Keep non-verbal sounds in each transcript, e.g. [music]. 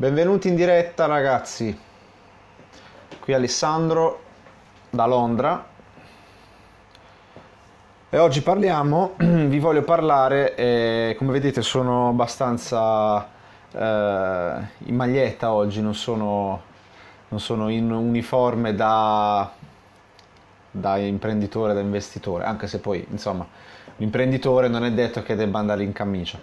Benvenuti in diretta ragazzi, qui Alessandro da Londra e oggi parliamo, [clears throat] vi voglio parlare, eh, come vedete sono abbastanza eh, in maglietta oggi, non sono, non sono in uniforme da, da, imprenditore, da investitore, anche se poi insomma l'imprenditore non è detto che debba andare in camicia.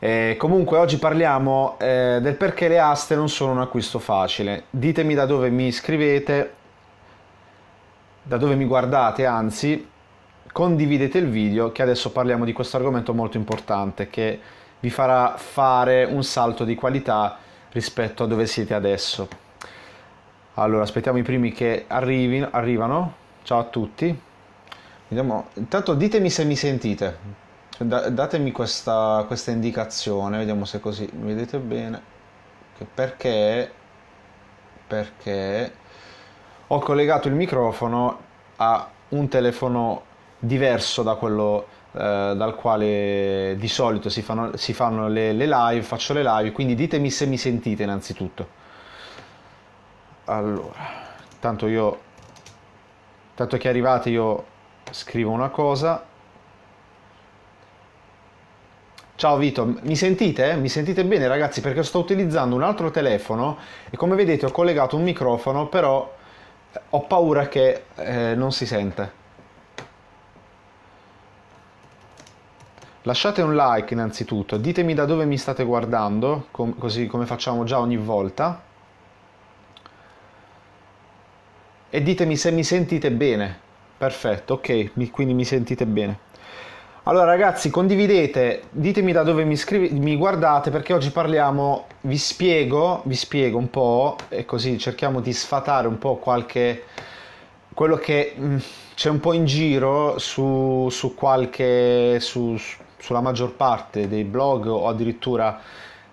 Eh, comunque oggi parliamo eh, del perché le aste non sono un acquisto facile. Ditemi da dove mi iscrivete, da dove mi guardate, anzi condividete il video che adesso parliamo di questo argomento molto importante che vi farà fare un salto di qualità rispetto a dove siete adesso. Allora, aspettiamo i primi che arrivino, arrivano. Ciao a tutti. Vediamo. Intanto ditemi se mi sentite. Cioè, da- datemi questa, questa indicazione, vediamo se così mi vedete bene. Che perché, perché ho collegato il microfono a un telefono diverso da quello eh, dal quale di solito si fanno, si fanno le, le, live, faccio le live, quindi ditemi se mi sentite innanzitutto. Allora, tanto io, tanto che arrivate io scrivo una cosa. Ciao Vito, mi sentite? Mi sentite bene ragazzi perché sto utilizzando un altro telefono e come vedete ho collegato un microfono però eh, ho paura che eh, non si sente. Lasciate un like innanzitutto, ditemi da dove mi state guardando, com- così come facciamo già ogni volta. E ditemi se mi sentite bene. Perfetto, ok, mi- quindi mi sentite bene. Allora ragazzi condividete, ditemi da dove mi, scrivi, mi guardate perché oggi parliamo, vi spiego, vi spiego un po' e così cerchiamo di sfatare un po' qualche, quello che mh, mm, c'è un po' in giro su, su qualche, su, sulla maggior parte dei blog o addirittura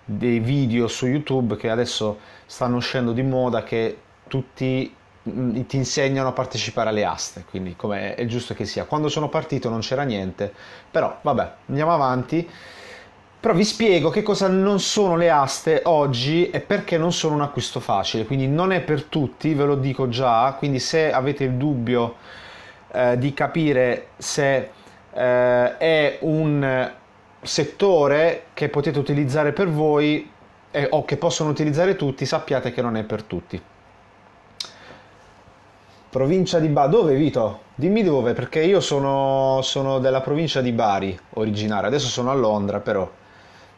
dei video su YouTube che adesso stanno uscendo di moda che tutti Mm, ti insegnano a partecipare alle aste, quindi come è giusto che sia. Quando sono partito non c'era niente, però vabbè, andiamo avanti. Però vi spiego che cosa non sono le aste oggi e perché non sono un acquisto facile, quindi non è per tutti, ve lo dico già, quindi se avete il dubbio eh, di capire se eh, è un settore che potete utilizzare per voi eh, o che possono utilizzare tutti, sappiate che non è per tutti. Provincia di Bari. Dove Vito? Dimmi dove, perché io sono, sono della provincia di Bari originaria. Adesso sono a Londra, però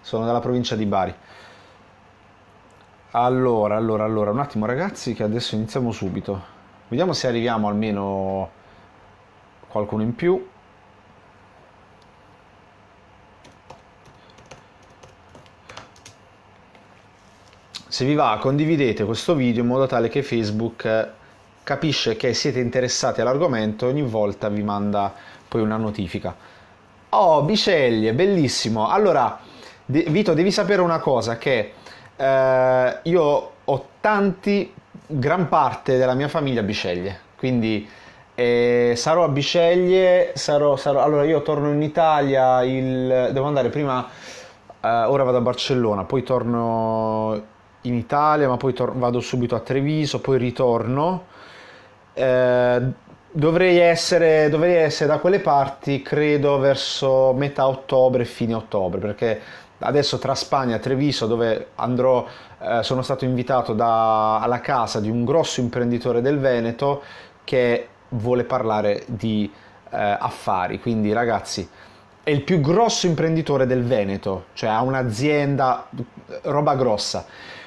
sono della provincia di Bari. Allora, allora, allora, un attimo ragazzi che adesso iniziamo subito. Vediamo se arriviamo almeno qualcuno in più. Se vi va condividete questo video in modo tale che Facebook capisce che siete interessati all'argomento e ogni volta vi manda poi una notifica. Oh, Biceglie, bellissimo. Allora, De- Vito, devi sapere una cosa, che eh, io ho tanti, gran parte della mia famiglia a Biceglie, quindi eh, sarò a Biceglie, sarò, sarò, Allora, io torno in Italia, il... devo andare prima, eh, ora vado a Barcellona, poi torno in Italia, ma poi tor- vado subito a Treviso, poi ritorno eh, dovrei, essere, dovrei essere da quelle parti, credo, verso metà ottobre, fine ottobre, perché adesso tra Spagna e Treviso dove andrò eh, sono stato invitato da, alla casa di un grosso imprenditore del Veneto che vuole parlare di eh, affari quindi ragazzi è il più grosso imprenditore del Veneto cioè ha un'azienda roba grossa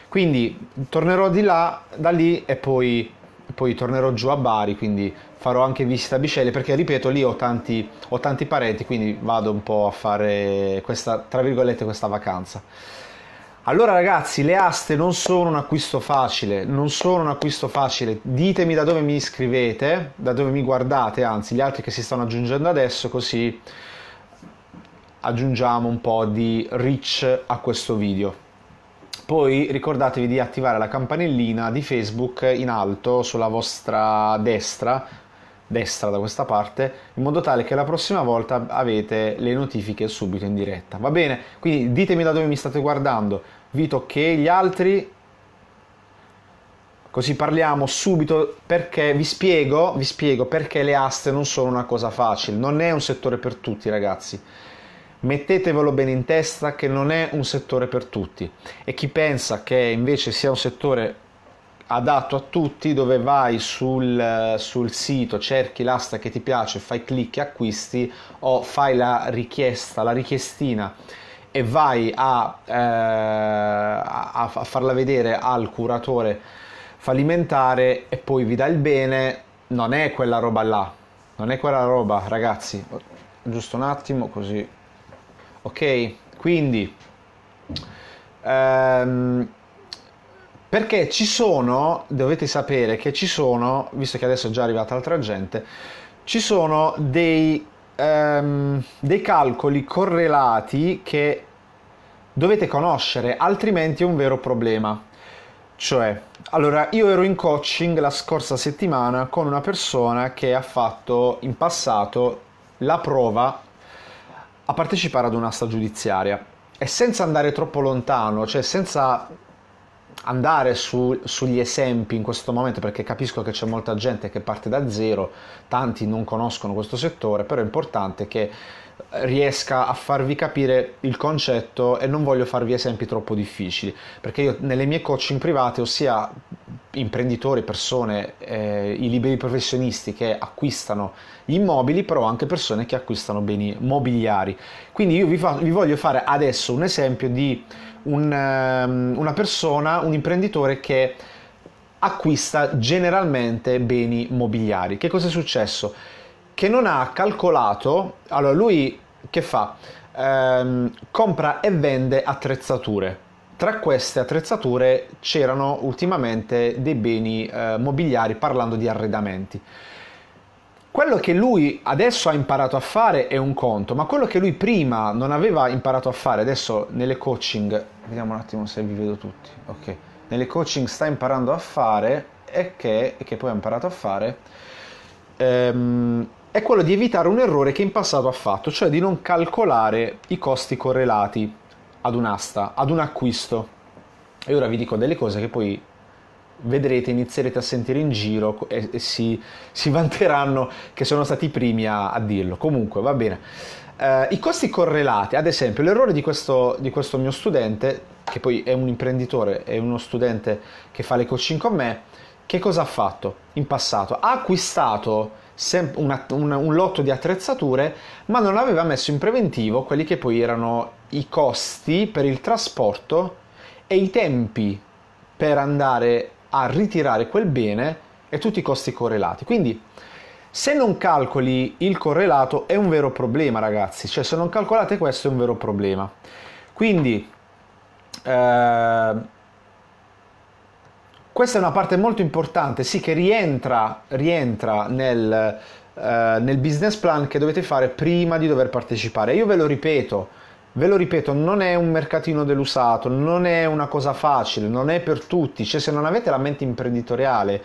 quindi tornerò di là da lì e poi poi tornerò giù a Bari, quindi farò anche visita a Bisceglie perché ripeto lì ho tanti, ho tanti parenti, quindi vado un po' a fare questa, tra virgolette, questa vacanza. Allora ragazzi, le aste non sono un acquisto facile, non sono un acquisto facile. Ditemi da dove mi iscrivete, da dove mi guardate, anzi gli altri che si stanno aggiungendo adesso, così aggiungiamo un po' di reach a questo video. Poi ricordatevi di attivare la campanellina di Facebook in alto sulla vostra destra, destra da questa parte, in modo tale che la prossima volta avete le notifiche subito in diretta. Va bene? Quindi ditemi da dove mi state guardando. Vito che gli altri così parliamo subito perché vi spiego, vi spiego perché le aste non sono una cosa facile, non è un settore per tutti, ragazzi. Mettetevelo bene in testa che non è un settore per tutti e chi pensa che invece sia un settore adatto a tutti dove vai sul, sul sito, cerchi l'asta che ti piace, fai clic e acquisti o fai la richiesta, la richiestina e vai a, eh, a, farla vedere al curatore fallimentare e poi vi dà il bene, non è quella roba là, non è quella roba ragazzi, giusto un attimo così ok? Quindi ehm, perché ci sono, dovete sapere che ci sono, visto che adesso è già arrivata altra gente, ci sono dei, ehm, dei calcoli correlati che dovete conoscere, altrimenti è un vero problema. Cioè, allora io ero in coaching la scorsa settimana con una persona che ha fatto in passato la prova a partecipare ad un'asta giudiziaria e senza andare troppo lontano, cioè senza andare su, sugli esempi in questo momento perché capisco che c'è molta gente che parte da zero, tanti non conoscono questo settore, però è importante che riesca a farvi capire il concetto e non voglio farvi esempi troppo difficili, perché io nelle mie coaching private, ossia imprenditori, persone, eh, i liberi professionisti che acquistano gli immobili, però anche persone che acquistano beni mobiliari. Quindi io vi, fa, vi voglio fare adesso un esempio di un, ehm, una persona, un imprenditore che acquista generalmente beni mobiliari. Che cosa è successo? Che non ha calcolato, allora lui che fa? Ehm, compra e vende attrezzature tra queste attrezzature c'erano ultimamente dei beni eh, mobiliari parlando di arredamenti. Quello che lui adesso ha imparato a fare è un conto, ma quello che lui prima non aveva imparato a fare, adesso nelle coaching, vediamo un attimo se vi vedo tutti, ok, nelle coaching sta imparando a fare e che, e che poi ha imparato a fare, ehm, è quello di evitare un errore che in passato ha fatto, cioè di non calcolare i costi correlati ad un'asta, ad un acquisto. E ora vi dico delle cose che poi vedrete, inizierete a sentire in giro e, e si, si, vanteranno che sono stati i primi a, a dirlo. Comunque, va bene. Eh, I costi correlati, ad esempio, l'errore di questo, di questo, mio studente, che poi è un imprenditore, è uno studente che fa le coaching con me, che cosa ha fatto in passato? Ha acquistato sem- un, un, un lotto di attrezzature, ma non aveva messo in preventivo quelli che poi erano i costi per il trasporto e i tempi per andare a ritirare quel bene e tutti i costi correlati. Quindi se non calcoli il correlato è un vero problema ragazzi, cioè se non calcolate questo è un vero problema. Quindi eh, questa è una parte molto importante, sì che rientra, rientra nel, eh, nel business plan che dovete fare prima di dover partecipare. Io ve lo ripeto, Ve lo ripeto, non è un mercatino dell'usato, non è una cosa facile, non è per tutti, cioè se non avete la mente imprenditoriale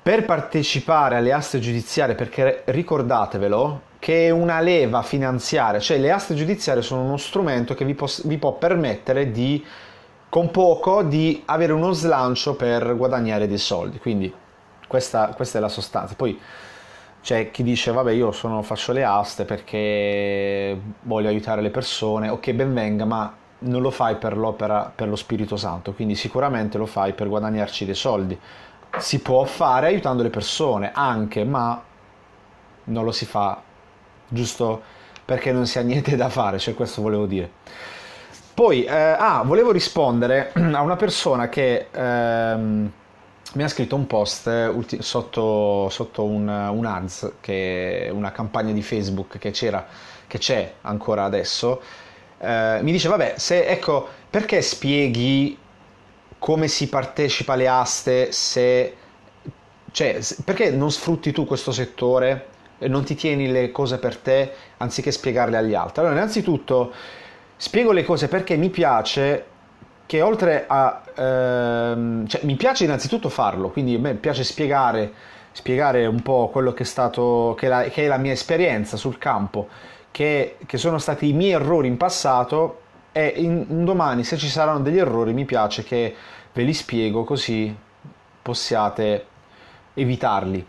per partecipare alle aste giudiziarie, perché ricordatevelo che è una leva finanziaria, cioè le aste giudiziarie sono uno strumento che vi, pos- vi può permettere di con poco di avere uno slancio per guadagnare dei soldi. Quindi questa, questa è la sostanza. Poi c'è chi dice vabbè io sono, faccio le aste perché voglio aiutare le persone, ok ben venga, ma non lo fai per l'opera, per lo Spirito Santo, quindi sicuramente lo fai per guadagnarci dei soldi. Si può fare aiutando le persone anche, ma non lo si fa giusto perché non si ha niente da fare, cioè questo volevo dire. Poi, eh, ah, volevo rispondere [clears throat] a una persona che... Ehm, mi ha scritto un post eh, ulti- sotto, sotto un, un, ads, che è una campagna di Facebook che c'era, che c'è ancora adesso. Eh, mi dice, vabbè, se, ecco, perché spieghi come si partecipa alle aste se... Cioè, perché non sfrutti tu questo settore e non ti tieni le cose per te anziché spiegarle agli altri? Allora, innanzitutto, spiego le cose perché mi piace che oltre a... Ehm, cioè, mi piace innanzitutto farlo, quindi a me piace spiegare, spiegare un po' quello che è, stato, che, è la, che è la mia esperienza sul campo, che, che, sono stati i miei errori in passato e in, in domani se ci saranno degli errori mi piace che ve li spiego così possiate evitarli.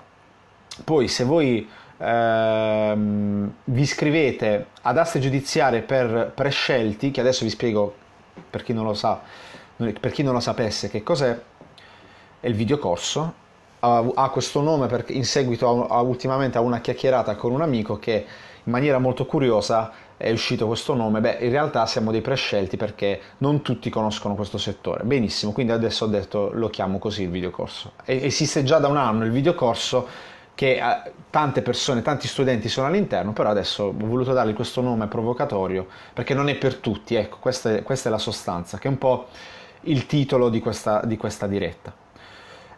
Poi se voi ehm, vi iscrivete ad aste giudiziarie per prescelti, che adesso vi spiego per chi non lo sa, per chi non lo sapesse, che cos'è è il videocorso. Ha, ha questo nome perché in seguito a, a, ultimamente a una chiacchierata con un amico che in maniera molto curiosa è uscito questo nome. Beh, in realtà siamo dei prescelti perché non tutti conoscono questo settore. Benissimo, quindi adesso ho detto lo chiamo così il videocorso. E, esiste già da un anno il videocorso che eh, tante persone, tanti studenti sono all'interno, però adesso ho voluto dargli questo nome provocatorio perché non è per tutti, ecco, questa è, questa è la sostanza, che è un po' il titolo di questa, di questa diretta.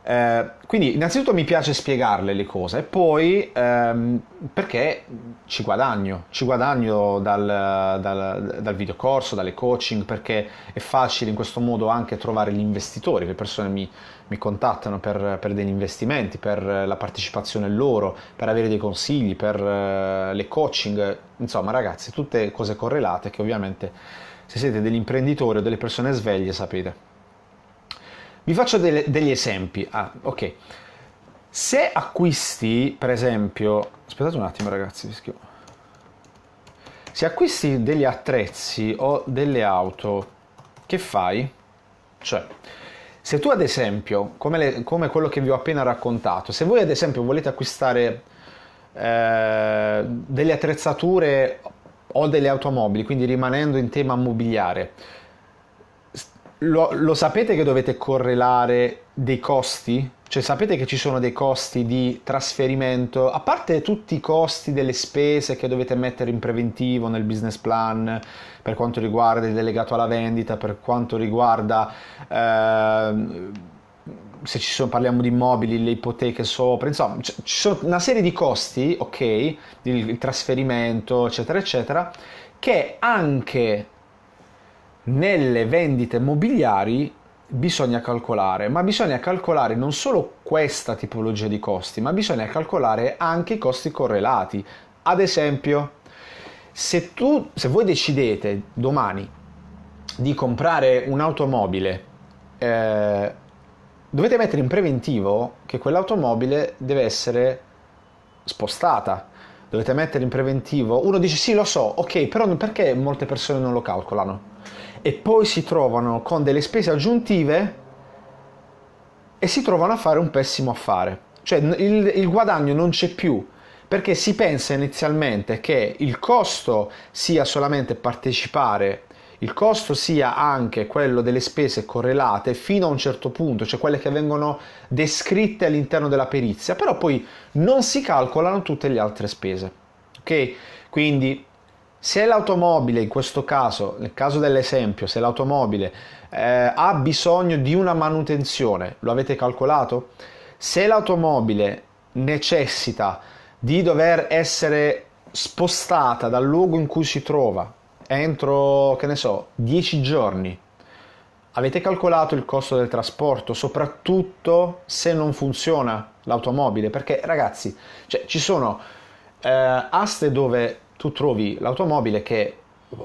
Eh, quindi innanzitutto mi piace spiegarle le cose e poi ehm, perché ci guadagno, ci guadagno dal, dal, dal videocorso, dalle coaching, perché è facile in questo modo anche trovare gli investitori, le persone mi, mi contattano per, per, degli investimenti, per eh, la partecipazione loro, per avere dei consigli, per eh, le coaching, insomma ragazzi, tutte cose correlate che ovviamente se siete degli imprenditori o delle persone sveglie sapete. Vi faccio delle, degli esempi. Ah, ok. Se acquisti, per esempio, aspettate un attimo ragazzi, rischio. Se acquisti degli attrezzi o delle auto, che fai? Cioè, se tu ad esempio, come, le, come quello che vi ho appena raccontato, se voi ad esempio volete acquistare eh, delle attrezzature o delle automobili, quindi rimanendo in tema immobiliare, lo, lo sapete che dovete correlare dei costi cioè sapete che ci sono dei costi di trasferimento, a parte tutti i costi delle spese che dovete mettere in preventivo nel business plan per quanto riguarda il delegato alla vendita, per quanto riguarda... Eh, se sono, parliamo di immobili, le ipoteche sopra, insomma, ci sono una serie di costi, ok, il, il trasferimento, eccetera, eccetera, che anche nelle vendite mobiliari bisogna calcolare, ma bisogna calcolare non solo questa tipologia di costi, ma bisogna calcolare anche i costi correlati. Ad esempio, se, tu, se voi decidete domani di comprare un'automobile, eh, dovete mettere in preventivo che quell'automobile deve essere spostata. Dovete mettere in preventivo, uno dice sì lo so, ok, però perché molte persone non lo calcolano? e poi si trovano con delle spese aggiuntive e si trovano a fare un pessimo affare. Cioè il, il guadagno non c'è più perché si pensa inizialmente che il costo sia solamente partecipare il costo sia anche quello delle spese correlate fino a un certo punto, cioè quelle che vengono descritte all'interno della perizia, però poi non si calcolano tutte le altre spese. Ok? Quindi se l'automobile, in questo caso, nel caso dell'esempio, se l'automobile eh, ha bisogno di una manutenzione, lo avete calcolato? Se l'automobile necessita di dover essere spostata dal luogo in cui si trova entro, che ne so, 10 giorni, avete calcolato il costo del trasporto, soprattutto se non funziona l'automobile, perché ragazzi, cioè, ci sono eh, aste dove tu trovi l'automobile che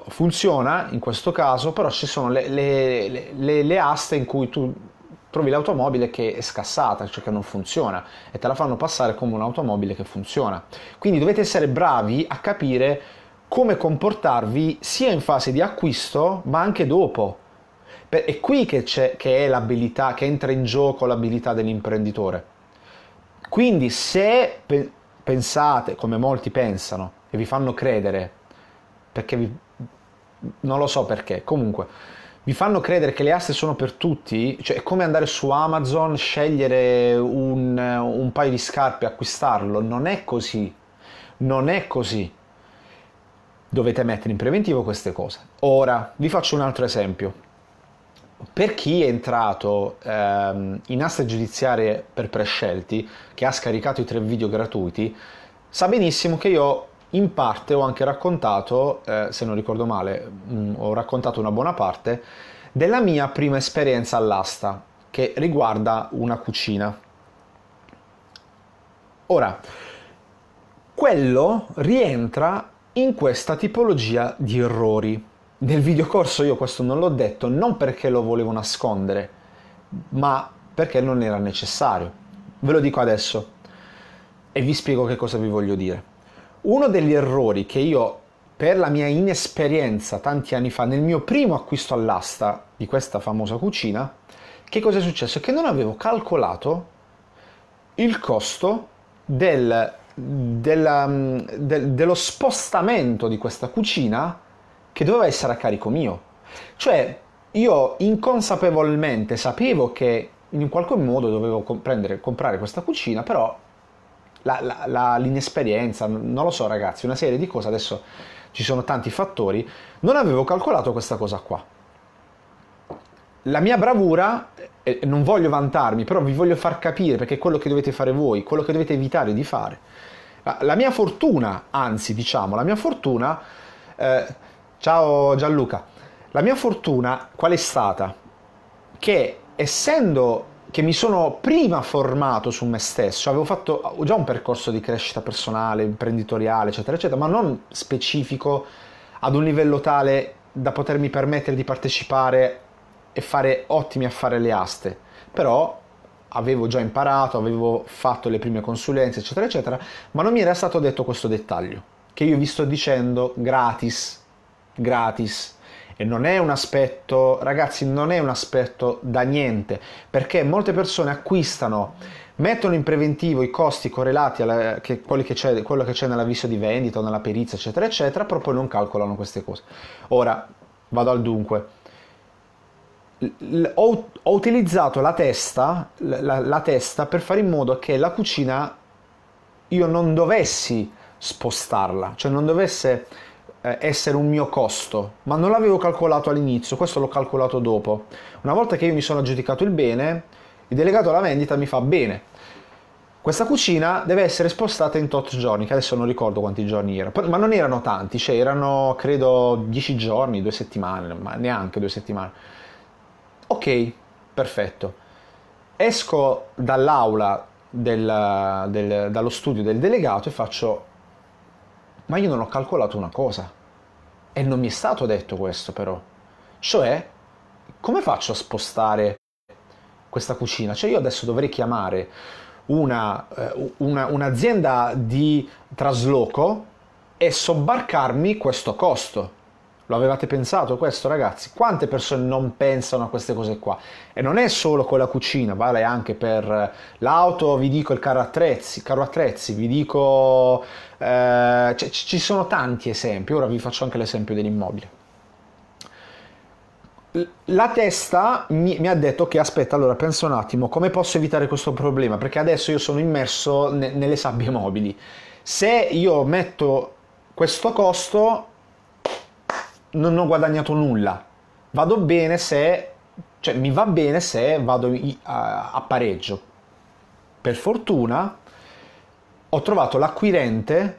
funziona in questo caso, però ci sono le, le, le, le aste in cui tu trovi l'automobile che è scassata, cioè che non funziona, e te la fanno passare come un'automobile che funziona. Quindi dovete essere bravi a capire come comportarvi sia in fase di acquisto, ma anche dopo. È qui che, che è l'abilità, che entra in gioco l'abilità dell'imprenditore. Quindi se pensate, come molti pensano, e vi fanno credere, perché vi, non lo so perché, comunque vi fanno credere che le aste sono per tutti, cioè è come andare su Amazon, scegliere un, un paio di scarpe acquistarlo, non è così, non è così. Dovete mettere in preventivo queste cose. Ora vi faccio un altro esempio. Per chi è entrato ehm, in aste giudiziarie per prescelti, che ha scaricato i tre video gratuiti, sa benissimo che io in parte ho anche raccontato, eh, se non ricordo male, mh, mm, ho raccontato una buona parte della mia prima esperienza all'asta che riguarda una cucina. Ora, quello rientra in questa tipologia di errori. Nel videocorso io questo non l'ho detto non perché lo volevo nascondere, ma perché non era necessario. Ve lo dico adesso e vi spiego che cosa vi voglio dire. Uno degli errori che io, per la mia inesperienza tanti anni fa, nel mio primo acquisto all'asta di questa famosa cucina, che cosa è successo? Che non avevo calcolato il costo del, della, um, de, dello spostamento di questa cucina che doveva essere a carico mio. Cioè, io inconsapevolmente sapevo che in qualche modo dovevo comprare questa cucina, però la, la, la, l'inesperienza, non lo so ragazzi, una serie di cose, adesso ci sono tanti fattori, non avevo calcolato questa cosa qua. La mia bravura, eh, non voglio vantarmi, però vi voglio far capire perché è quello che dovete fare voi, quello che dovete evitare di fare. La mia fortuna, anzi diciamo, la mia fortuna, eh, ciao Gianluca, la mia fortuna qual è stata? Che essendo che mi sono prima formato su me stesso, avevo fatto già un percorso di crescita personale, imprenditoriale, eccetera, eccetera, ma non specifico ad un livello tale da potermi permettere di partecipare e fare ottimi affari le aste. Però avevo già imparato, avevo fatto le prime consulenze, eccetera, eccetera, ma non mi era stato detto questo dettaglio, che io vi sto dicendo gratis, gratis, e non è un aspetto, ragazzi, non è un aspetto da niente, perché molte persone acquistano mettono in preventivo i costi correlati a quello che c'è nell'avviso di vendita o nella perizia, eccetera, eccetera, però poi non calcolano queste cose. Ora, vado al dunque. Ho, ho utilizzato la testa, la, la testa per fare in modo che la cucina io non dovessi spostarla, cioè non dovesse eh, essere un mio costo, ma non l'avevo calcolato all'inizio, questo l'ho calcolato dopo. Una volta che io mi sono aggiudicato il bene, il delegato alla vendita mi fa bene. Questa cucina deve essere spostata in tot giorni, che adesso non ricordo quanti giorni erano, ma non erano tanti, cioè erano credo 10 giorni, 2 settimane, ma neanche 2 settimane. Ok, perfetto. Esco dall'aula del, del, dallo studio del delegato e faccio ma io non ho calcolato una cosa. E non mi è stato detto questo però. Cioè, come faccio a spostare questa cucina? Cioè io adesso dovrei chiamare una, eh, una, un'azienda di trasloco e sobbarcarmi questo costo. Lo avevate pensato questo ragazzi? Quante persone non pensano a queste cose qua? E non è solo con la cucina, vale anche per eh, l'auto, vi dico il carro attrezzi, carro attrezzi vi dico... Eh, c- cioè, ci sono tanti esempi, ora vi faccio anche l'esempio dell'immobile la testa mi, mi, ha detto che aspetta, allora pensa un attimo, come posso evitare questo problema? Perché adesso io sono immerso ne, nelle sabbie mobili. Se io metto questo costo, non ho guadagnato nulla. Vado bene se, cioè mi va bene se vado a pareggio. Per fortuna ho trovato l'acquirente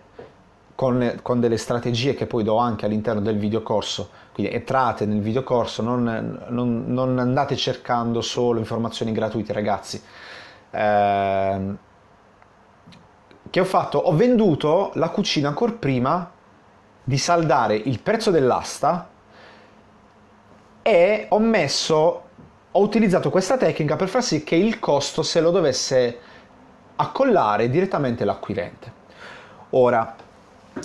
con, con delle strategie che poi do anche all'interno del videocorso. Quindi entrate nel videocorso, non, non, non andate cercando solo informazioni gratuite, ragazzi. Eh, che ho fatto? Ho venduto la cucina ancora prima di saldare il prezzo dell'asta e ho messo ho utilizzato questa tecnica per far sì che il costo se lo dovesse accollare direttamente l'acquirente. Ora,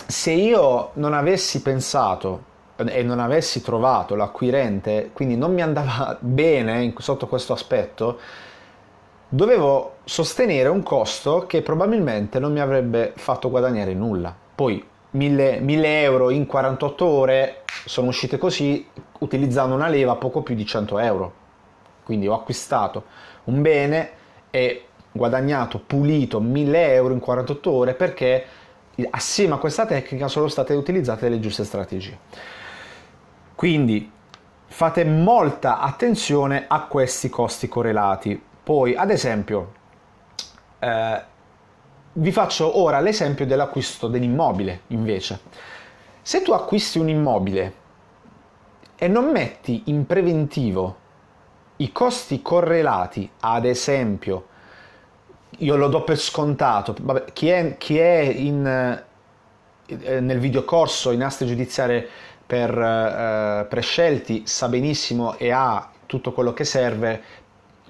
se io non avessi pensato e non avessi trovato l'acquirente, quindi non mi andava [laughs] bene sotto questo aspetto, dovevo sostenere un costo che probabilmente non mi avrebbe fatto guadagnare nulla. Poi 1000, 1000 euro in 48 ore sono uscite così utilizzando una leva poco più di 100 euro. Quindi ho acquistato un bene e guadagnato pulito 1000 euro in 48 ore perché assieme a questa tecnica sono state utilizzate le giuste strategie. Quindi fate molta attenzione a questi costi correlati. Poi, ad esempio, eh, vi faccio ora l'esempio dell'acquisto dell'immobile, invece. Se tu acquisti un immobile e non metti in preventivo i costi correlati, ad esempio, io lo do per scontato, vabbè, chi è, chi è in, eh, nel videocorso in aste giudiziarie per eh, prescelti sa benissimo e ha tutto quello che serve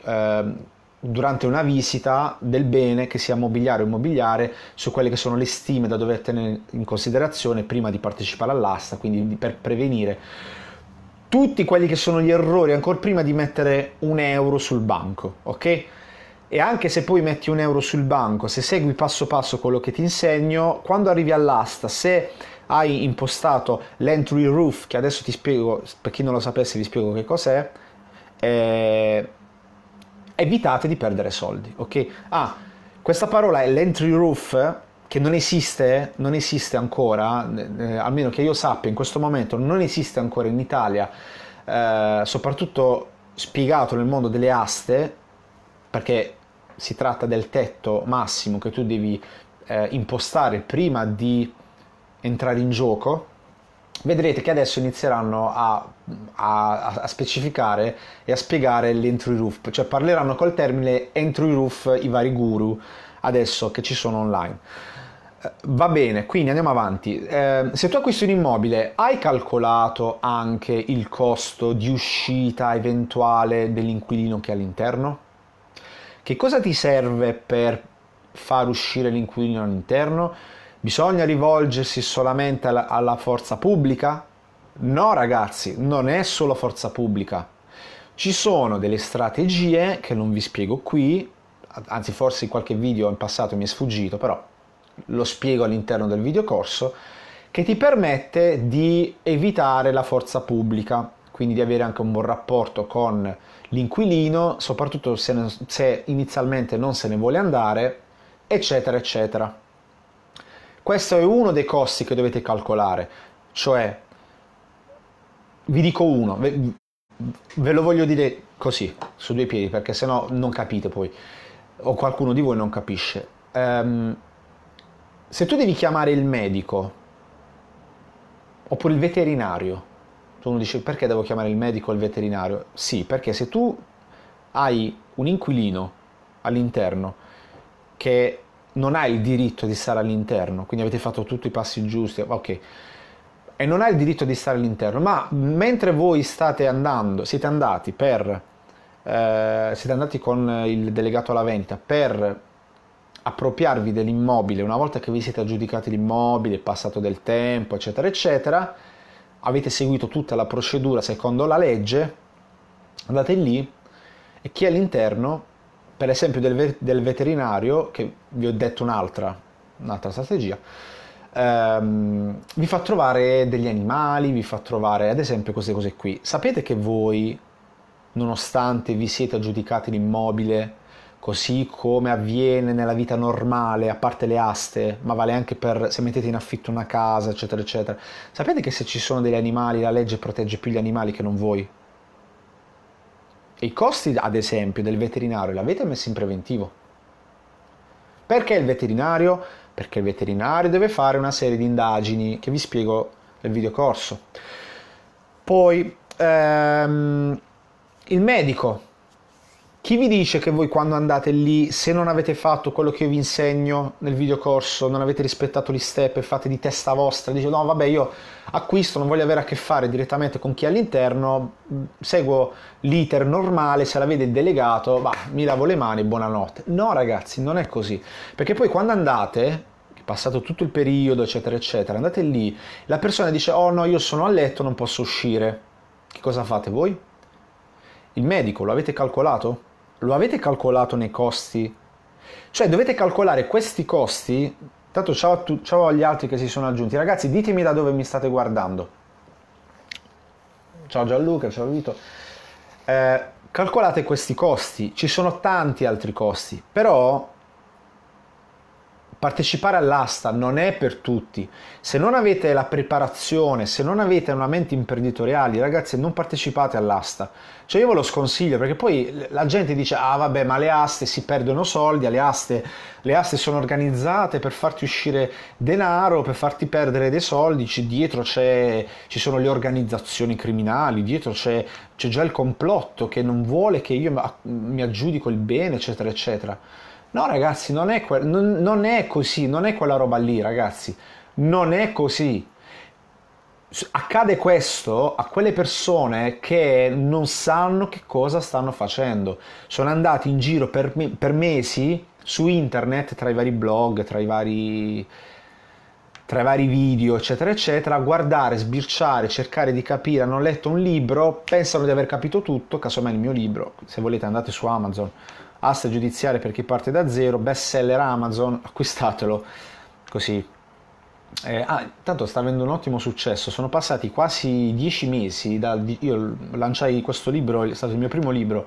eh, durante una visita del bene, che sia mobiliare o immobiliare, su quelle che sono le stime da dover tenere in considerazione prima di partecipare all'asta, quindi per prevenire tutti quelli che sono gli errori, ancora prima di mettere un euro sul banco, ok? E anche se poi metti un euro sul banco, se segui passo passo quello che ti insegno, quando arrivi all'asta, se hai impostato l'entry roof, che adesso ti spiego, per chi non lo sapesse vi spiego che cos'è, eh, evitate di perdere soldi, ok? Ah, questa parola è l'entry roof che non esiste, non esiste ancora, eh, eh, almeno che io sappia in questo momento, non esiste ancora in Italia, eh, soprattutto spiegato nel mondo delle aste, perché si tratta del tetto massimo che tu devi eh, impostare prima di entrare in gioco, vedrete che adesso inizieranno a, a, a, specificare e a spiegare l'entry roof, cioè parleranno col termine entry roof i vari guru adesso che ci sono online. Eh, va bene, quindi andiamo avanti. Eh, se tu acquisti un immobile, hai calcolato anche il costo di uscita eventuale dell'inquilino che è all'interno? Che cosa ti serve per far uscire l'inquilino all'interno? Bisogna rivolgersi solamente alla, alla forza pubblica? No ragazzi, non è solo forza pubblica. Ci sono delle strategie che non vi spiego qui, anzi forse in qualche video in passato mi è sfuggito, però lo spiego all'interno del video corso, che ti permette di evitare la forza pubblica, quindi di avere anche un buon rapporto con l'inquilino, soprattutto se, se inizialmente non se ne vuole andare, eccetera, eccetera. Questo è uno dei costi che dovete calcolare, cioè vi dico uno, ve, ve lo voglio dire così, su due piedi, perché sennò non capite poi, o qualcuno di voi non capisce. Um, se tu devi chiamare il medico oppure il veterinario, tu uno dice perché devo chiamare il medico o il veterinario? Sì, perché se tu hai un inquilino all'interno che non ha il diritto di stare all'interno, quindi avete fatto tutti i passi giusti, ok, e non ha il diritto di stare all'interno, ma mentre voi state andando, siete andati per, eh, siete andati con il delegato alla vendita per appropriarvi dell'immobile, una volta che vi siete aggiudicati l'immobile, è passato del tempo, eccetera, eccetera, avete seguito tutta la procedura secondo la legge, andate lì e chi è all'interno per esempio del, del veterinario, che vi ho detto un'altra, un'altra strategia, ehm, vi fa trovare degli animali, vi fa trovare ad esempio queste cose qui. Sapete che voi, nonostante vi siete aggiudicati l'immobile, così come avviene nella vita normale, a parte le aste, ma vale anche per se mettete in affitto una casa, eccetera, eccetera. Sapete che se ci sono degli animali, la legge protegge più gli animali che non voi? I costi, ad esempio, del veterinario l'avete messi in preventivo. Perché il veterinario? Perché il veterinario deve fare una serie di indagini che vi spiego nel videocorso. Poi ehm, il medico chi vi dice che voi quando andate lì, se non avete fatto quello che io vi insegno nel videocorso, non avete rispettato gli step e fate di testa vostra, dice no vabbè io acquisto, non voglio avere a che fare direttamente con chi è all'interno, mm, seguo l'iter normale, se la vede il delegato, bah, mi lavo le mani, buonanotte. No ragazzi, non è così, perché poi quando andate passato tutto il periodo, eccetera, eccetera, andate lì, la persona dice, oh no, io sono a letto, non posso uscire. Che cosa fate voi? Il medico, lo avete calcolato? lo avete calcolato nei costi? Cioè dovete calcolare questi costi, tanto ciao, tu, ciao agli altri che si sono aggiunti, ragazzi ditemi da dove mi state guardando. Ciao Gianluca, ciao Vito. Eh, calcolate questi costi, ci sono tanti altri costi, però Partecipare all'asta non è per tutti. Se non avete la preparazione, se non avete una mente imprenditoriale, ragazzi, non partecipate all'asta. Cioè io ve lo sconsiglio perché poi la gente dice "Ah, vabbè, ma le aste si perdono soldi, le aste, le aste sono organizzate per farti uscire denaro, per farti perdere dei soldi, dietro ci sono le organizzazioni criminali, dietro c'è, c'è già il complotto che non vuole che io mi aggiudico il bene, eccetera, eccetera". No ragazzi, non è, que- non, non è così, non è quella roba lì ragazzi, non è così accade questo a quelle persone che non sanno che cosa stanno facendo. Sono andati in giro per, per mesi su internet, tra i vari blog, tra i vari, tra i vari, video, eccetera, eccetera, a guardare, sbirciare, cercare di capire. Hanno letto un libro, pensano di aver capito tutto, casomai il mio libro, se volete andate su Amazon Asta giudiziaria per chi parte da zero, best seller Amazon, acquistatelo così. Eh, ah, tanto sta avendo un ottimo successo, sono passati quasi dieci mesi, da, io lanciai questo libro, è stato il mio primo libro,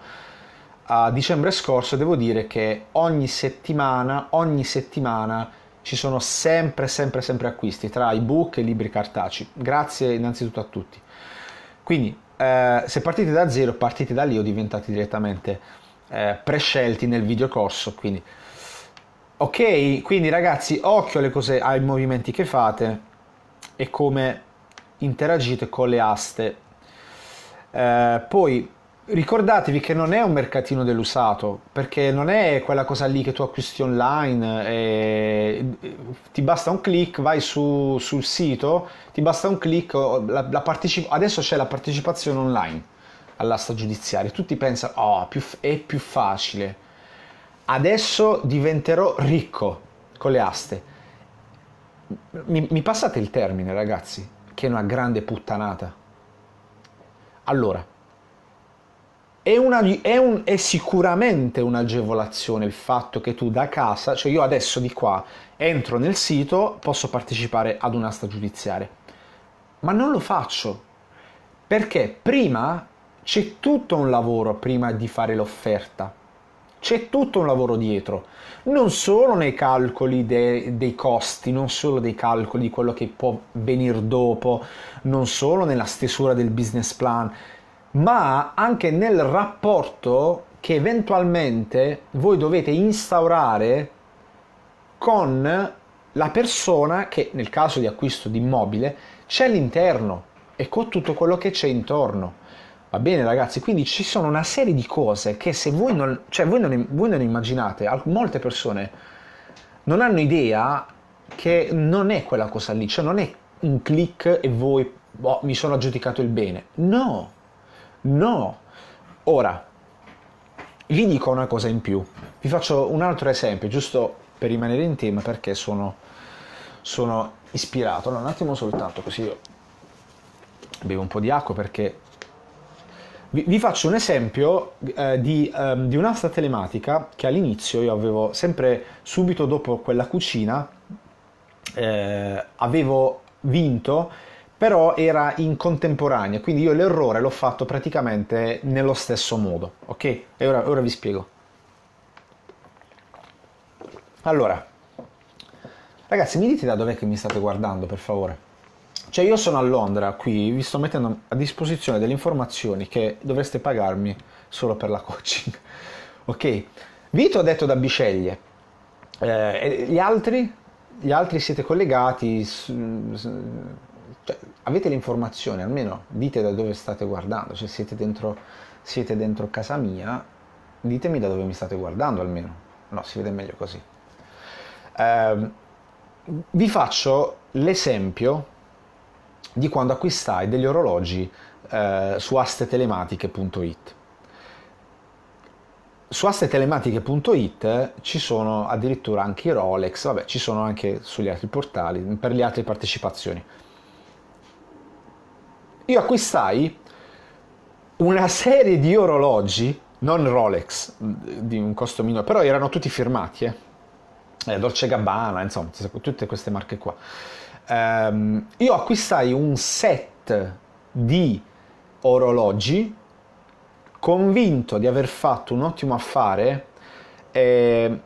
a dicembre scorso devo dire che ogni settimana, ogni settimana ci sono sempre, sempre, sempre acquisti tra ebook e libri cartacei. Grazie innanzitutto a tutti. Quindi, eh, se partite da zero, partite da lì o diventate direttamente eh, prescelti nel videocorso. Quindi. Ok, quindi ragazzi, occhio alle cose, ai movimenti che fate e come interagite con le aste. Eh, poi ricordatevi che non è un mercatino dell'usato, perché non è quella cosa lì che tu acquisti online, e eh, ti basta un clic, vai su, sul sito, ti basta un clic, la, la parteci- adesso c'è la partecipazione online all'asta giudiziaria. Tutti pensano, oh, più, è più facile. Adesso diventerò ricco con le aste. Mi, mi passate il termine, ragazzi, che è una grande puttanata. Allora, è, una, è, un, è, sicuramente un'agevolazione il fatto che tu da casa, cioè io adesso di qua entro nel sito, posso partecipare ad un'asta giudiziaria, ma non lo faccio perché prima c'è tutto un lavoro prima di fare l'offerta. C'è tutto un lavoro dietro, non solo nei calcoli de- dei costi, non solo dei calcoli di quello che può venire dopo, non solo nella stesura del business plan, ma anche nel rapporto che eventualmente voi dovete instaurare con la persona che nel caso di acquisto di immobile c'è all'interno e con tutto quello che c'è intorno. Va bene ragazzi, quindi ci sono una serie di cose che se voi non, cioè voi non, voi non immaginate, molte persone non hanno idea che non è quella cosa lì, cioè non è un click e voi oh, mi sono aggiudicato il bene. No, no. Ora, vi dico una cosa in più, vi faccio un altro esempio, giusto per rimanere in tema perché sono, sono ispirato. Allora, un attimo soltanto così io bevo un po' di acqua perché vi, vi faccio un esempio eh, di, um, di un'asta telematica che all'inizio io avevo sempre subito dopo quella cucina eh, avevo vinto però era in contemporanea, quindi io l'errore l'ho fatto praticamente nello stesso modo, ok? E ora, ora vi spiego. Allora, ragazzi, mi dite da dov'è che mi state guardando, per favore? Cioè io sono a Londra qui, vi sto mettendo a disposizione delle informazioni che dovreste pagarmi solo per la [laughs] coaching. ok? Vito ha detto da Biceglie, eh, gli altri? Gli altri siete collegati, cioè, avete le informazioni, almeno dite da dove state guardando, cioè siete dentro, siete dentro casa mia, ditemi da dove mi state guardando almeno, no, si vede meglio così. Eh, vi faccio l'esempio di quando acquistai degli orologi eh, su astetelematiche.it. Su astetelematiche.it ci sono addirittura anche i Rolex, vabbè, ci sono anche sugli altri portali, per le altre partecipazioni. Io acquistai una serie di orologi, non Rolex, di un costo minore, però erano tutti firmati, eh. eh. Dolce Gabbana, insomma, tutte queste marche qua ehm, io acquistai un set di orologi convinto di aver fatto un ottimo affare. Eh,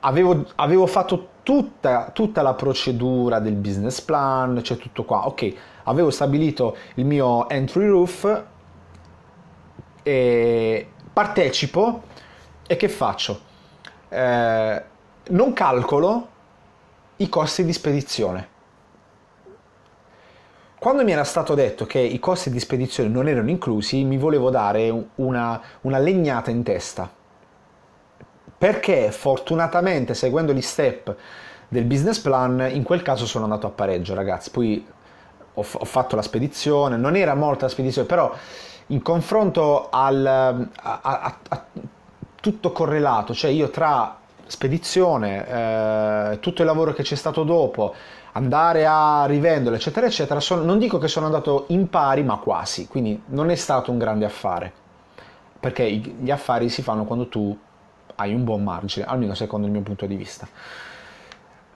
avevo, avevo, fatto tutta, tutta, la procedura del business plan, cioè tutto qua. Ok, avevo stabilito il mio entry roof, e partecipo e che faccio? Eh, non calcolo i costi di spedizione. Quando mi era stato detto che i costi di spedizione non erano inclusi, mi volevo dare una, una legnata in testa. Perché fortunatamente, seguendo gli step del business plan, in quel caso sono andato a pareggio, ragazzi. Poi ho, f- ho fatto la spedizione, non era molta la spedizione, però in confronto al, a, a, a tutto correlato, cioè io tra spedizione, eh, tutto il lavoro che c'è stato dopo, andare a rivendolo, eccetera, eccetera, sono, non dico che sono andato in pari, ma quasi, quindi non è stato un grande affare, perché gli affari si fanno quando tu hai un buon margine, almeno secondo il mio punto di vista.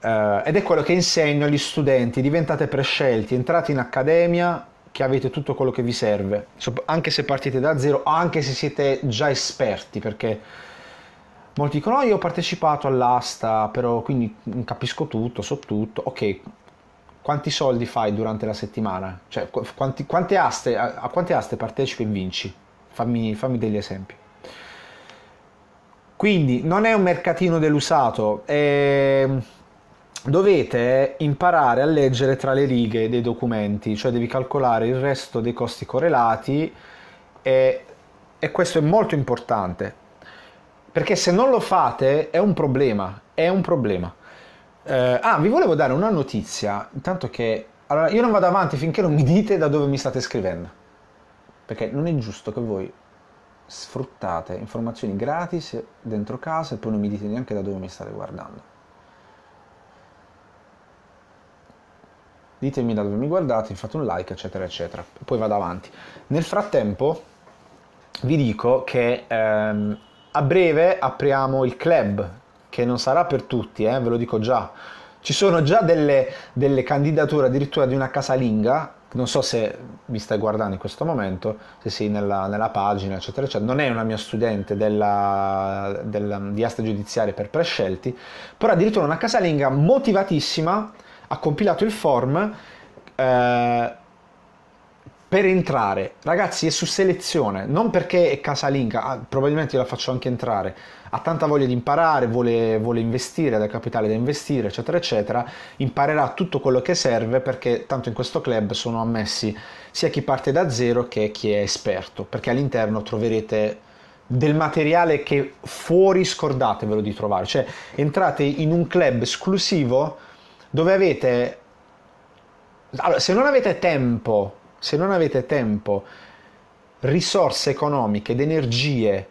Uh, ed è quello che insegno agli studenti, diventate prescelti, entrate in accademia che avete tutto quello che vi serve, anche se partite da zero, anche se siete già esperti, perché molti dicono oh, io ho partecipato all'asta però quindi capisco tutto so tutto ok quanti soldi fai durante la settimana cioè quanti, quante aste, a, a, quante aste partecipi e vinci fammi, fammi degli esempi quindi non è un mercatino dell'usato è ehm, dovete imparare a leggere tra le righe dei documenti, cioè devi calcolare il resto dei costi correlati e, e questo è molto importante perché se non lo fate è un problema, è un problema. Eh, ah, vi volevo dare una notizia, intanto che... Allora, io non vado avanti finché non mi dite da dove mi state scrivendo. Perché non è giusto che voi sfruttate informazioni gratis dentro casa e poi non mi dite neanche da dove mi state guardando. Ditemi da dove mi guardate, fate un like, eccetera, eccetera. Poi vado avanti. Nel frattempo vi dico che... Ehm, a breve apriamo il club, che non sarà per tutti, eh, ve lo dico già. Ci sono già delle, delle candidature addirittura di una casalinga non so se mi stai guardando in questo momento, se sei nella, nella pagina, eccetera, eccetera. Non è una mia studente della, della, di asta giudiziaria per prescelti, però addirittura una casalinga motivatissima ha compilato il form eh, per entrare, ragazzi, è su selezione, non perché è casalinga, ah, probabilmente la faccio anche entrare, ha tanta voglia di imparare, vuole, vuole investire, ha del capitale da investire, eccetera, eccetera, imparerà tutto quello che serve perché tanto in questo club sono ammessi sia chi parte da zero che chi è esperto, perché all'interno troverete del materiale che fuori scordatevelo di trovare, cioè entrate in un club esclusivo dove avete... Allora, se non avete tempo se non avete tempo, risorse economiche ed energie,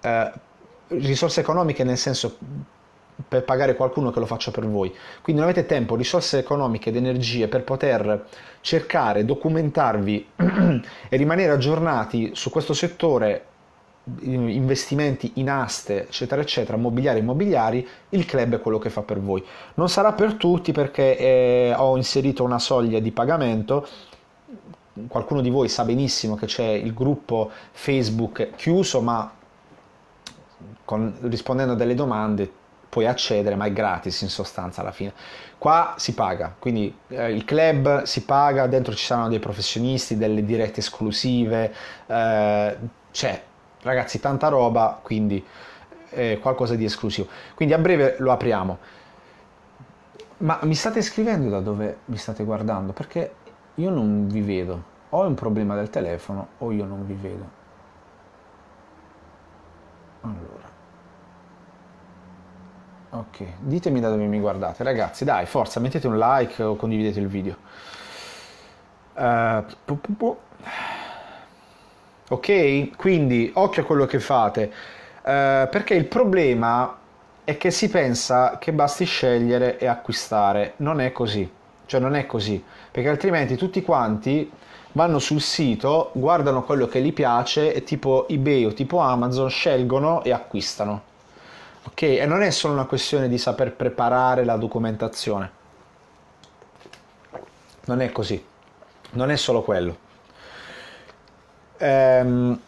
eh, risorse economiche nel senso per pagare qualcuno che lo faccia per voi. Quindi non avete tempo, risorse economiche ed energie per poter cercare, documentarvi [clears throat] e rimanere aggiornati su questo settore investimenti in aste, eccetera, eccetera, mobiliari immobiliari, il club è quello che fa per voi. Non sarà per tutti perché eh, ho inserito una soglia di pagamento qualcuno di voi sa benissimo che c'è il gruppo Facebook chiuso, ma con, rispondendo a delle domande puoi accedere, ma è gratis in sostanza alla fine. Qua si paga, quindi eh, il club si paga, dentro ci saranno dei professionisti, delle dirette esclusive, eh, c'è ragazzi tanta roba, quindi eh, qualcosa di esclusivo. Quindi a breve lo apriamo. Ma mi state scrivendo da dove mi state guardando? Perché io non vi vedo, o è un problema del telefono o io non vi vedo. Allora. Ok, ditemi da dove mi guardate, ragazzi, dai, forza, mettete un like o condividete il video. Uh, Ok, quindi occhio a quello che fate, uh, perché il problema è che si pensa che basti scegliere e acquistare, non è così. Cioè non è così, perché altrimenti tutti quanti vanno sul sito, guardano quello che gli piace e tipo eBay o tipo Amazon scelgono e acquistano. Ok? E non è solo una questione di saper preparare la documentazione. Non è così. Non è solo quello. Ehm,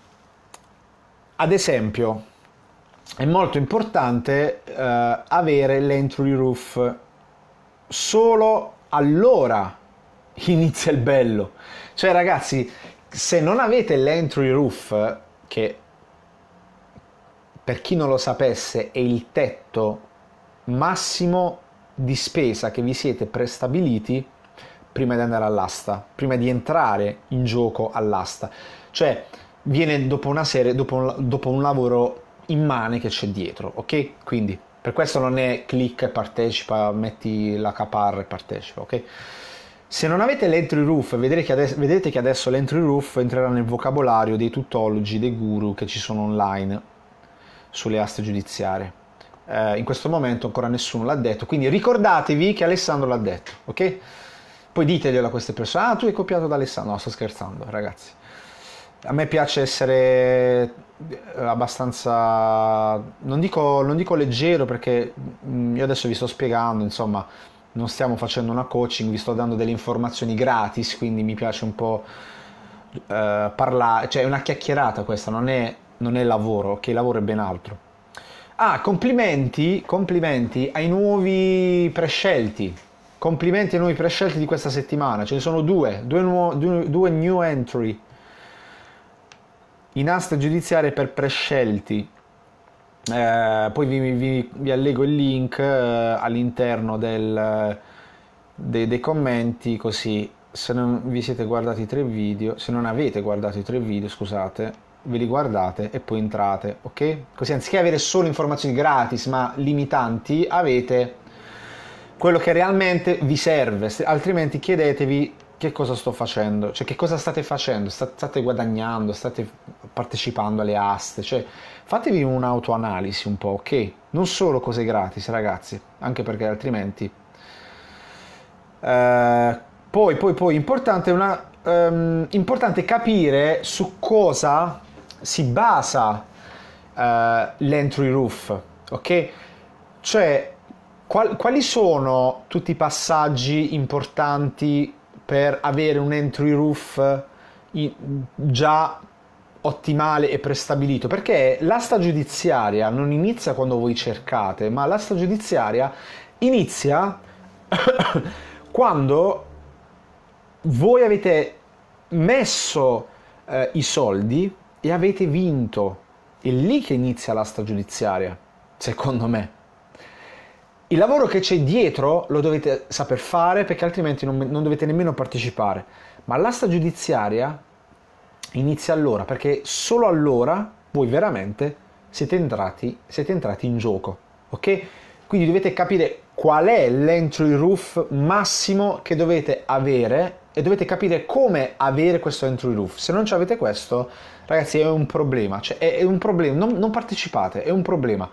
ad esempio, è molto importante eh, avere l'entry roof solo allora inizia il bello. Cioè ragazzi, se non avete l'entry roof, che per chi non lo sapesse è il tetto massimo di spesa che vi siete prestabiliti prima di andare all'asta, prima di entrare in gioco all'asta. Cioè viene dopo una serie, dopo un, dopo un lavoro immane che c'è dietro, ok? Quindi per questo non è clicca e partecipa, metti la caparra e partecipa, ok? Se non avete l'entry roof, vedete che, adesso, vedete che adesso l'entry roof entrerà nel vocabolario dei tutologi, dei guru che ci sono online sulle aste giudiziarie. Eh, in questo momento ancora nessuno l'ha detto, quindi ricordatevi che Alessandro l'ha detto, ok? Poi diteglielo a queste persone, ah tu hai copiato da Alessandro, no sto scherzando ragazzi. A me piace essere eh, abbastanza, non dico, non dico leggero perché mm, io adesso vi sto spiegando, insomma, non stiamo facendo una coaching, vi sto dando delle informazioni gratis, quindi mi piace un po' eh, parlare, cioè è una chiacchierata questa, non è, non è lavoro, che il lavoro è ben altro. Ah, complimenti, complimenti ai nuovi prescelti, complimenti ai nuovi prescelti di questa settimana, ce ne sono due, due, nuo- due, due new entry in asta giudiziaria per prescelti. Eh, poi vi, vi, vi, allego il link eh, all'interno del, eh, de, dei commenti così se non vi siete guardati i tre video, se non avete guardato i tre video, scusate, ve li guardate e poi entrate, ok? Così anziché avere solo informazioni gratis ma limitanti, avete quello che realmente vi serve, altrimenti chiedetevi che cosa sto facendo, cioè che cosa state facendo, state guadagnando, state partecipando alle aste, cioè fatevi un'autoanalisi un po', ok? Non solo cose gratis ragazzi, anche perché altrimenti... Eh, poi, poi, poi, importante, una, um, importante capire su cosa si basa uh, eh, l'entry roof, ok? Cioè, qual, quali sono tutti i passaggi importanti per avere un entry roof eh, già ottimale e prestabilito, perché l'asta giudiziaria non inizia quando voi cercate, ma l'asta giudiziaria inizia [coughs] quando voi avete messo eh, i soldi e avete vinto. È lì che inizia l'asta giudiziaria, secondo me. Il lavoro che c'è dietro lo dovete saper fare perché altrimenti non, non dovete nemmeno partecipare. Ma l'asta giudiziaria inizia allora perché solo allora voi veramente siete entrati, siete entrati in gioco. Ok? Quindi dovete capire qual è l'entry roof massimo che dovete avere e dovete capire come avere questo entry roof. Se non avete questo, ragazzi, è un problema. Cioè, è, è un problema. Non, non partecipate, è un problema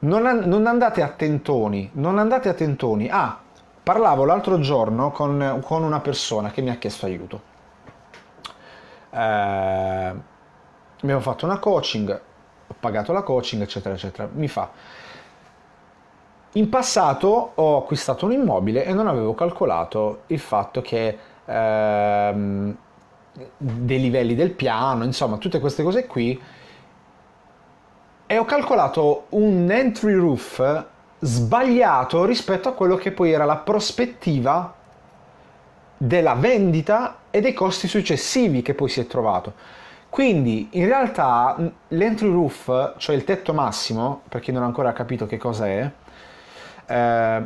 non, non andate tentoni, non andate a tentoni. Ah, parlavo l'altro giorno con, con una persona che mi ha chiesto aiuto. Eh, abbiamo fatto una coaching, ho pagato la coaching, eccetera, eccetera. Mi fa, in passato ho acquistato un immobile e non avevo calcolato il fatto che ehm, dei livelli del piano, insomma, tutte queste cose qui e ho calcolato un entry roof sbagliato rispetto a quello che poi era la prospettiva della vendita e dei costi successivi che poi si è trovato. Quindi in realtà l'entry roof, cioè il tetto massimo, per chi non ha ancora capito che cosa è, eh,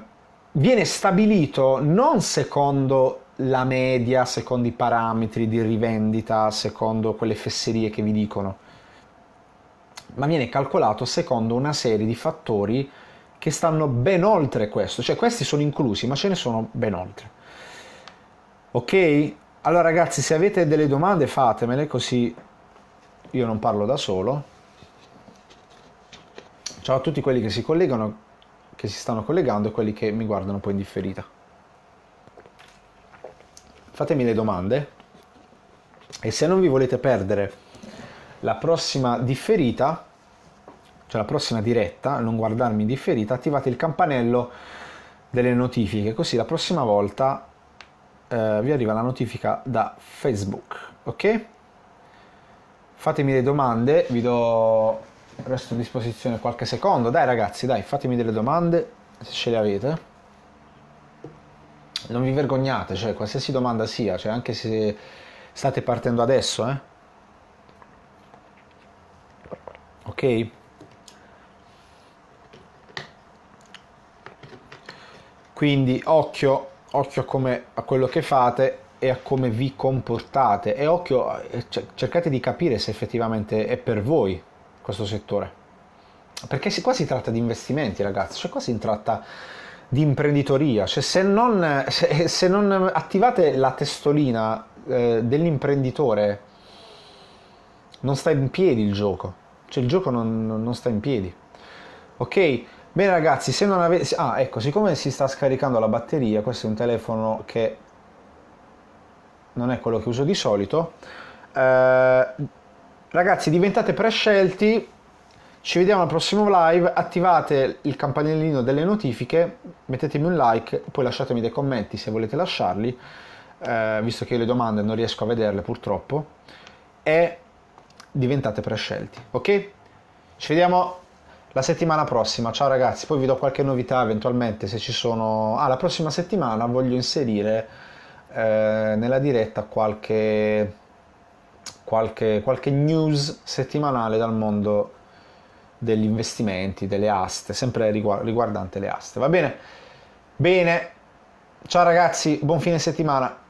viene stabilito non secondo la media, secondo i parametri di rivendita, secondo quelle fesserie che vi dicono, ma viene calcolato secondo una serie di fattori che stanno ben oltre questo, cioè questi sono inclusi, ma ce ne sono ben oltre. Ok? Allora ragazzi, se avete delle domande fatemele così io non parlo da solo. Ciao a tutti quelli che si collegano, che si stanno collegando e quelli che mi guardano poi in differita. Fatemi le domande e se non vi volete perdere la prossima differita, cioè la prossima diretta, non guardarmi differita, attivate il campanello delle notifiche, così la prossima volta eh, vi arriva la notifica da Facebook, ok? Fatemi le domande, vi do resto a disposizione qualche secondo. Dai ragazzi, dai, fatemi delle domande se ce le avete. Non vi vergognate, cioè qualsiasi domanda sia, cioè anche se state partendo adesso, eh ok quindi occhio occhio a, come, a quello che fate e a come vi comportate e occhio eh, cercate di capire se effettivamente è per voi questo settore perché qua si tratta di investimenti ragazzi cioè qua si tratta di imprenditoria, cioè se non, se, eh, se non attivate la testolina eh, dell'imprenditore non sta in piedi il gioco. Cioè il gioco non, non sta in piedi. Ok? Bene ragazzi, se non avete... Ah, ecco, siccome si sta scaricando la batteria, questo è un telefono che non è quello che uso di solito. Eh, ragazzi, diventate prescelti. Ci vediamo al prossimo live. Attivate il campanellino delle notifiche, mettetemi un like, poi lasciatemi dei commenti se volete lasciarli, eh, visto che io le domande non riesco a vederle purtroppo. E diventate prescelti, ok? Ci vediamo la settimana prossima, ciao ragazzi, poi vi do qualche novità eventualmente se ci sono... Ah, la prossima settimana voglio inserire eh, nella diretta qualche, qualche, qualche news settimanale dal mondo degli investimenti, delle aste, sempre riguardante le aste, va bene? Bene, ciao ragazzi, buon fine settimana.